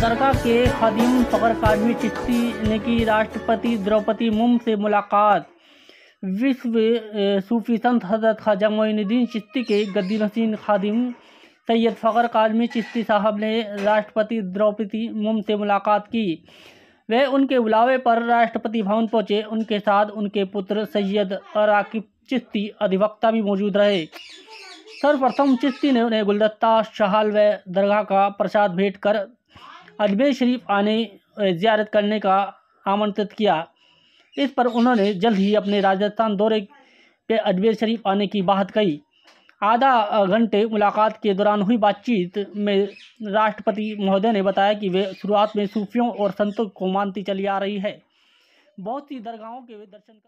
दरगाह के खदीम फ़खर काजमी चिश्ती ने की राष्ट्रपति द्रौपदी मुम से मुलाकात विश्व सूफी संत हजरत ख्वाजा मोइनुद्दीन चिश्ती के गद्दी नसीन खादिम सैयद फ़खर कादमी चिश्ती साहब ने राष्ट्रपति द्रौपदी मुम से मुलाकात की वे उनके बुलावे पर राष्ट्रपति भवन पहुंचे उनके साथ उनके पुत्र सैयद राकिब चिश्ती अधिवक्ता भी मौजूद रहे सर्वप्रथम चिश्ती ने उन्हें गुलदस्ता शहाल व दरगाह का प्रसाद भेंट कर अजमेर शरीफ आने ज्यारत करने का आमंत्रित किया इस पर उन्होंने जल्द ही अपने राजस्थान दौरे पे अजमेर शरीफ आने की बात कही आधा घंटे मुलाकात के दौरान हुई बातचीत में राष्ट्रपति महोदय ने बताया कि वे शुरुआत में सूफियों और संतों को मानती चली आ रही है बहुत सी दरगाहों के वे दर्शन कर